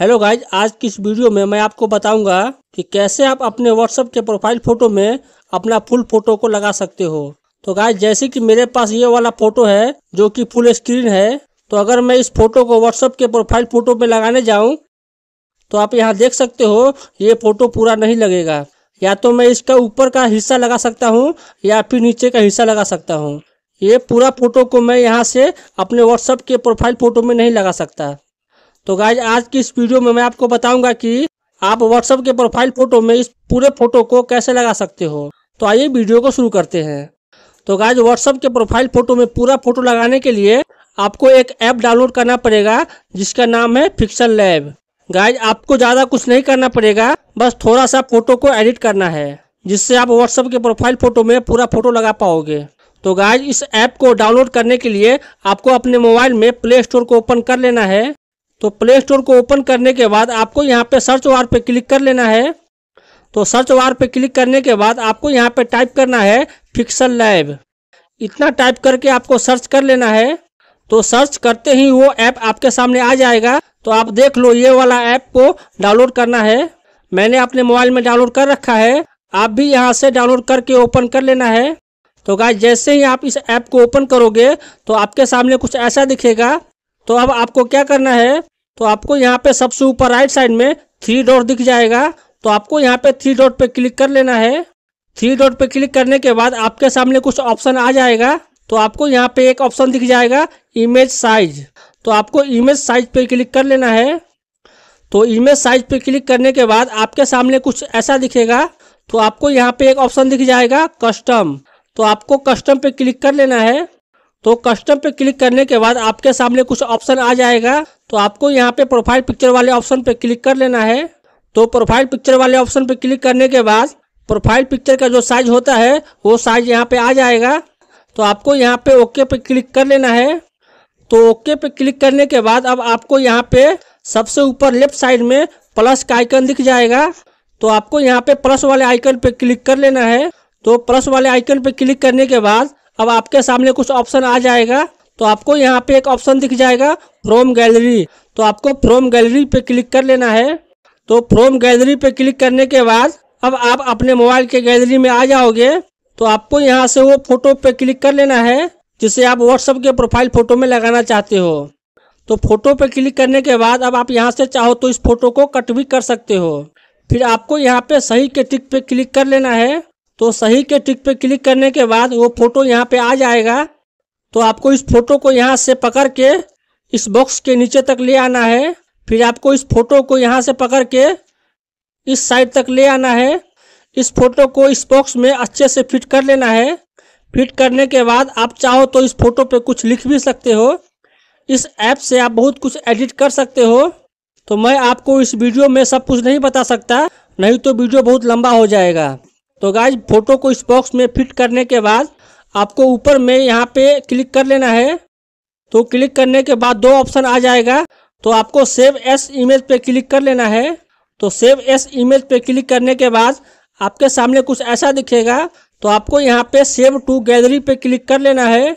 hello guys आज की इस वीडियो में मैं आपको बताऊंगा कि कैसे आप अपने व्हाट्सएप के प्रोफाइल फ़ोटो में अपना फुल फ़ोटो को लगा सकते हो तो गाइज जैसे कि मेरे पास ये वाला फ़ोटो है जो कि फुल स्क्रीन है तो अगर मैं इस फ़ोटो को व्हाट्सएप के प्रोफाइल फ़ोटो में लगाने जाऊं तो आप यहाँ देख सकते हो ये फ़ोटो पूरा नहीं लगेगा या तो मैं इसका ऊपर का हिस्सा लगा सकता हूँ या फिर नीचे का हिस्सा लगा सकता हूँ ये पूरा फ़ोटो को मैं यहाँ से अपने व्हाट्सएप के प्रोफाइल फ़ोटो में नहीं लगा सकता तो गाइज आज की इस वीडियो में मैं आपको बताऊंगा कि आप व्हाट्सएप के प्रोफाइल फोटो में इस पूरे फोटो को कैसे लगा सकते हो तो आइए वीडियो को शुरू करते हैं तो गाइज व्हाट्सएप के प्रोफाइल फोटो में पूरा फोटो लगाने के लिए आपको एक ऐप डाउनलोड करना पड़ेगा जिसका नाम है फिक्सल लैब गाइज आपको ज़्यादा कुछ नहीं करना पड़ेगा बस थोड़ा सा फोटो को एडिट करना है जिससे आप व्हाट्सएप के प्रोफाइल फोटो में पूरा फोटो लगा पाओगे तो गाइज इस ऐप को डाउनलोड करने के लिए आपको अपने मोबाइल में प्ले स्टोर को ओपन कर लेना है तो प्ले स्टोर को ओपन करने के बाद आपको यहाँ पे सर्च वार पे क्लिक कर लेना है तो सर्च वार पे क्लिक करने के बाद आपको यहाँ पे टाइप करना है फिक्सल लैब इतना टाइप करके आपको सर्च कर लेना है तो सर्च करते ही वो ऐप आपके सामने आ जाएगा तो आप देख लो ये वाला ऐप को डाउनलोड करना है मैंने अपने मोबाइल में डाउनलोड कर रखा है आप भी यहाँ से डाउनलोड करके ओपन कर लेना है तो गाय जैसे ही आप इस ऐप को ओपन करोगे तो आपके सामने कुछ ऐसा दिखेगा तो अब आपको क्या करना है तो आपको यहाँ पे सबसे ऊपर राइट साइड में थ्री डॉट दिख जाएगा तो आपको यहाँ पे थ्री डॉट पे क्लिक कर लेना है थ्री डॉट पे क्लिक करने के बाद आपके सामने कुछ ऑप्शन आ जाएगा तो आपको यहाँ पे एक ऑप्शन दिख जाएगा इमेज साइज तो आपको इमेज साइज पे क्लिक कर लेना है तो इमेज साइज पे क्लिक करने के बाद आपके सामने कुछ ऐसा दिखेगा तो आपको यहाँ पे एक ऑप्शन दिख जाएगा कस्टम तो आपको कस्टम पे क्लिक कर लेना है तो कस्टम पे क्लिक करने के बाद आपके सामने कुछ ऑप्शन आ जाएगा तो आपको यहाँ पे प्रोफाइल पिक्चर वाले ऑप्शन पे क्लिक कर लेना है तो प्रोफाइल पिक्चर वाले ऑप्शन पे क्लिक करने के बाद प्रोफाइल पिक्चर का जो साइज होता है वो साइज यहाँ पे आ जाएगा तो आपको यहाँ पे ओके पे क्लिक कर लेना है तो ओके पे क्लिक करने के बाद अब आपको यहाँ पे सबसे ऊपर लेफ्ट साइड में प्लस का आइकन दिख जाएगा तो आपको यहाँ पे प्लस वाले आइकन पे क्लिक कर लेना है तो प्लस वाले आइकन पे क्लिक करने के बाद अब आपके सामने कुछ ऑप्शन आ जाएगा तो आपको यहाँ पे एक ऑप्शन दिख जाएगा फ्रोम गैलरी तो आपको फ्रोम गैलरी पे क्लिक कर लेना है तो फ्रोम गैलरी पे क्लिक करने के बाद अब आप अपने मोबाइल के गैलरी में आ जाओगे तो आपको यहाँ से वो फोटो पे क्लिक कर लेना है जिसे आप व्हाट्सअप के प्रोफाइल फ़ोटो में लगाना चाहते हो तो फोटो पे क्लिक करने के बाद अब आप यहाँ से चाहो तो इस फोटो को कट भी कर सकते हो फिर आपको यहाँ पे सही के टिक पे क्लिक कर लेना है तो सही के टिक पे क्लिक करने के बाद वो फोटो यहाँ पे आ जाएगा तो आपको इस फोटो को यहाँ से पकड़ के इस बॉक्स के नीचे तक ले आना है फिर आपको इस फोटो को यहाँ से पकड़ के इस साइड तक ले आना है इस फोटो को इस बॉक्स में अच्छे से फिट कर लेना है फिट करने के बाद आप चाहो तो इस फोटो पे कुछ लिख भी सकते हो इस ऐप से आप बहुत कुछ एडिट कर सकते हो तो मैं आपको इस वीडियो में सब कुछ नहीं बता सकता नहीं तो वीडियो बहुत लंबा हो जाएगा तो गाइज फोटो को इस बॉक्स में फिट करने के बाद आपको ऊपर में यहाँ पे क्लिक कर लेना है तो क्लिक करने के बाद दो ऑप्शन आ जाएगा तो आपको सेव एस इमेज पे क्लिक कर लेना है तो सेव एस इमेज पे क्लिक करने के बाद आपके सामने कुछ ऐसा दिखेगा तो आपको यहाँ पे सेव टू गैलरी पे क्लिक कर लेना है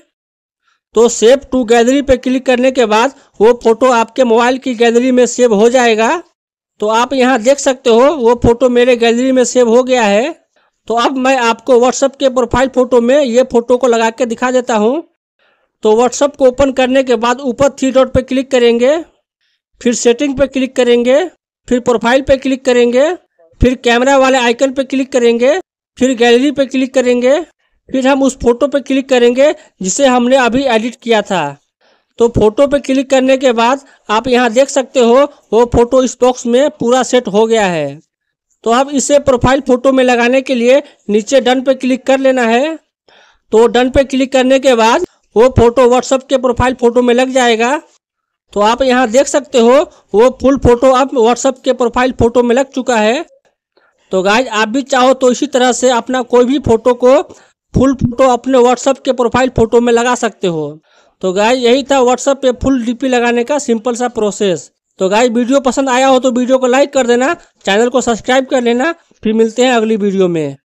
तो सेव टू गैलरी पे क्लिक करने के बाद वो फ़ोटो आपके मोबाइल की गैलरी में सेव हो जाएगा तो आप यहाँ देख सकते हो वो फ़ोटो मेरे गैलरी में सेव हो गया है तो अब मैं आपको व्हाट्सअप के प्रोफाइल फ़ोटो में ये फ़ोटो को लगा के दिखा देता हूँ तो व्हाट्सअप को ओपन करने के बाद ऊपर थ्री डॉट पर क्लिक करेंगे फिर सेटिंग पर क्लिक करेंगे फिर प्रोफाइल पर क्लिक करेंगे फिर कैमरा वाले आइकन पर क्लिक करेंगे फिर गैलरी पर क्लिक करेंगे फिर हम उस फोटो पर क्लिक करेंगे जिसे हमने अभी एडिट किया था तो फोटो पर क्लिक करने के बाद आप यहाँ देख सकते हो वो फोटो इस बॉक्स में पूरा सेट हो गया है तो अब इसे प्रोफाइल फोटो में लगाने के लिए नीचे डन पे क्लिक कर लेना है तो डन पे क्लिक करने के बाद वो फोटो व्हाट्सएप के प्रोफाइल फोटो में लग जाएगा तो आप यहाँ देख सकते हो वो फुल फोटो अब व्हाट्सएप के प्रोफाइल फोटो में लग चुका है तो गाइज आप भी चाहो तो इसी तरह से अपना कोई भी फोटो को फुल फोटो अपने व्हाट्सएप के प्रोफाइल फोटो में लगा सकते हो तो गाय यही था व्हाट्सएप पे फुल डीपी लगाने का सिंपल सा प्रोसेस तो गाइज वीडियो पसंद आया हो तो वीडियो को लाइक कर देना चैनल को सब्सक्राइब कर लेना फिर मिलते हैं अगली वीडियो में